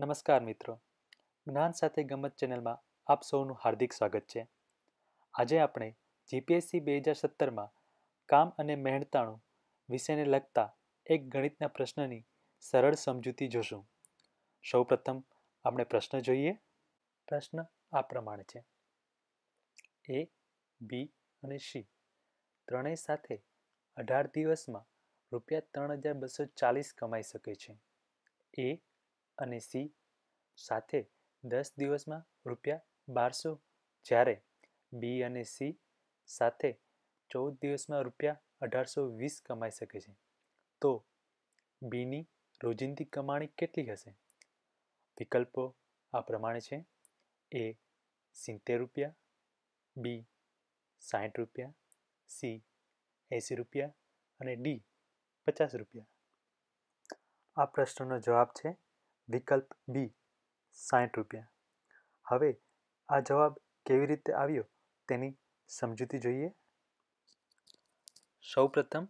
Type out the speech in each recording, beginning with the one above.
નમસ્કાર મિત્રો જ્ઞાન સાથે ગમત ચેનલમાં આપ સૌનું હાર્દિક સ્વાગત છે આજે આપણે જીપીએસસી બે હજાર સત્તરમાં કામ અને મહેનતાણું વિષયને લગતા એક ગણિતના પ્રશ્નની સરળ સમજૂતી જોશું સૌ પ્રથમ આપણે પ્રશ્ન જોઈએ પ્રશ્ન આ પ્રમાણે છે એ બી અને સી ત્રણેય સાથે અઢાર દિવસમાં રૂપિયા ત્રણ હજાર બસો ચાલીસ કમાઈ શકે છે એ અને સી સાથે દસ દિવસમાં રૂપિયા બારસો જ્યારે બી અને સી સાથે ચૌદ દિવસમાં રૂપિયા અઢારસો વીસ કમાઈ શકે છે તો બીની રોજિંદી કમાણી કેટલી હશે વિકલ્પો આ પ્રમાણે છે એ સિત્તેર રૂપિયા બી સાઠ રૂપિયા સી એંસી રૂપિયા અને ડી પચાસ રૂપિયા આ પ્રશ્નનો જવાબ છે વિકલ્પ બી સાઠ રૂપિયા હવે આ જવાબ કેવી રીતે આવ્યો તેની સમજૂતી જોઈએ સૌપ્રથમ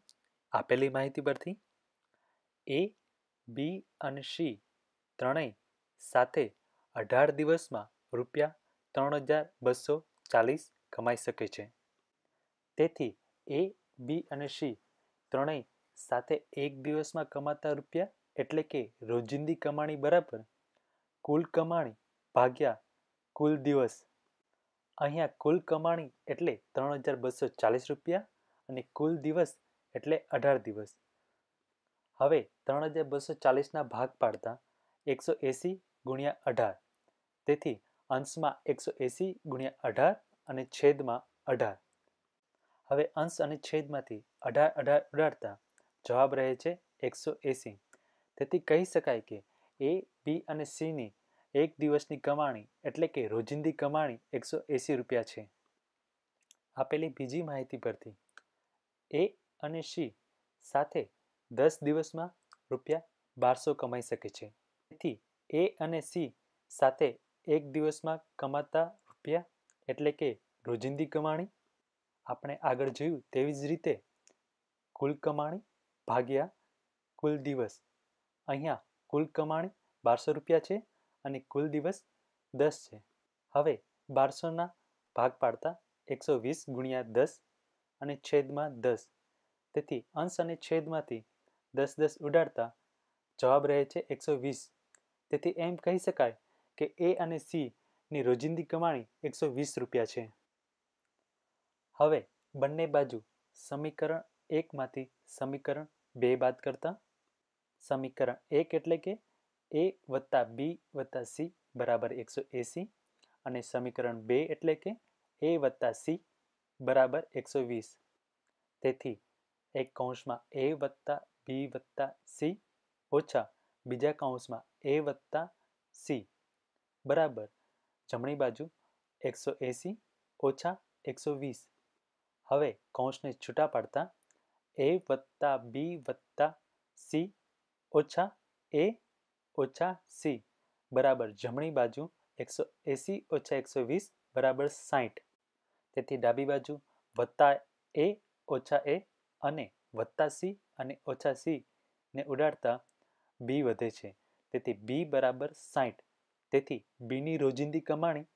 આપેલી માહિતી પરથી એ બી અને સી ત્રણેય સાથે અઢાર દિવસમાં રૂપિયા ત્રણ હજાર બસો ચાલીસ કમાઈ શકે છે તેથી એ બી અને સી ત્રણેય સાથે એક દિવસમાં કમાતા રૂપિયા એટલે કે રોજિંદી કમાણી બરાબર કુલ કમાણી ભાગ્યા કુલ દિવસ અહીંયા કુલ કમાણી એટલે ત્રણ હજાર બસો ચાલીસ રૂપિયા અને કુલ દિવસ એટલે અઢાર દિવસ હવે ત્રણ હજાર બસો ચાલીસના ભાગ પાડતા એકસો એંસી ગુણ્યા અઢાર તેથી અંશમાં એકસો એંસી ગુણ્યા અઢાર અને છેદમાં અઢાર હવે અંશ અને છેદમાંથી અઢાર અઢાર ઉડાડતા જવાબ રહે છે એકસો એંસી તેથી કહી શકાય કે એ બી અને સીની એક દિવસની કમાણી એટલે કે રોજિંદી કમાણી એકસો એંસી રૂપિયા છે આપેલી બીજી માહિતી પરથી એ અને સી સાથે દસ દિવસમાં રૂપિયા બારસો કમાઈ શકે છે તેથી એ અને સી સાથે એક દિવસમાં કમાતા રૂપિયા એટલે કે રોજિંદી કમાણી આપણે આગળ જોયું તેવી જ રીતે કુલ કમાણી ભાગ્યા કુલ દિવસ અહીંયા કુલ કમાણી બારસો રૂપિયા છે અને કુલ દિવસ દસ છે હવે બારસોના ભાગ પાડતા એકસો વીસ ગુણ્યા દસ અને છેદમાં દસ તેથી અંશ અને છેદમાંથી દસ દસ ઉડાડતા જવાબ રહે છે એકસો વીસ તેથી એમ કહી શકાય કે એ અને સીની રોજિંદી કમાણી એકસો વીસ રૂપિયા છે હવે બંને બાજુ સમીકરણ એકમાંથી સમીકરણ બે બાદ કરતાં સમીકરણ એક એટલે કે એ વત્તા બી વત્તા સી બરાબર એકસો એંસી અને સમીકરણ બે એટલે કે એ વત્તા સી બરાબર એકસો વીસ તેથી એક કૌંસમાં એ વત્તા બી વત્તા સી ઓછા બીજા કૌંસમાં એ વત્તા સી બરાબર જમણી બાજુ એકસો એસી ઓછા એકસો વીસ હવે કૌંસને છૂટા પાડતા એ વત્તા બી વત્તા સી ઓછા એ ઓછા સી બરાબર જમણી બાજુ એકસો એંસી ઓછા એકસો વીસ બરાબર સાઠ તેથી ડાબી બાજુ વત્તા એ ઓછા એ અને વત્તા સી અને ઓછા સી ને ઉડાડતા બી વધે છે તેથી બી બરાબર સાઠ તેથી બીની રોજિંદી કમાણી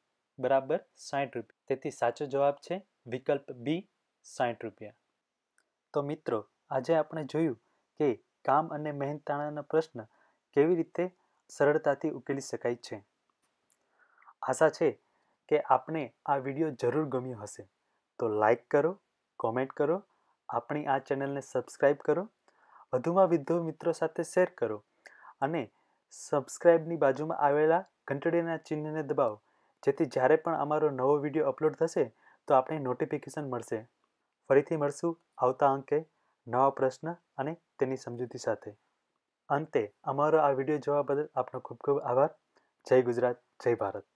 બરાબર સાઠ રૂપિયા તેથી સાચો જવાબ છે વિકલ્પ બી સાઠ રૂપિયા તો મિત્રો આજે આપણે જોયું કે કામ અને મહેનતાણાના પ્રશ્ન કેવી રીતે સરળતાથી ઉકેલી શકાય છે આશા છે કે આપને આ વિડીયો જરૂર ગમ્યો હશે તો લાઈક કરો કોમેન્ટ કરો આપણી આ ચેનલને સબસ્ક્રાઈબ કરો વધુમાં વિદ્યો મિત્રો સાથે શેર કરો અને સબસ્ક્રાઈબની બાજુમાં આવેલા ઘંટડીના ચિહ્નને દબાવો જેથી જ્યારે પણ અમારો નવો વિડીયો અપલોડ થશે તો આપણે નોટિફિકેશન મળશે ફરીથી મળશું આવતા અંકે નવા પ્રશ્ન અને તેની સમજૂતી સાથે અંતે અમારો આ વિડીયો જોવા બદલ આપનો ખૂબ ખૂબ આભાર જય ગુજરાત જય ભારત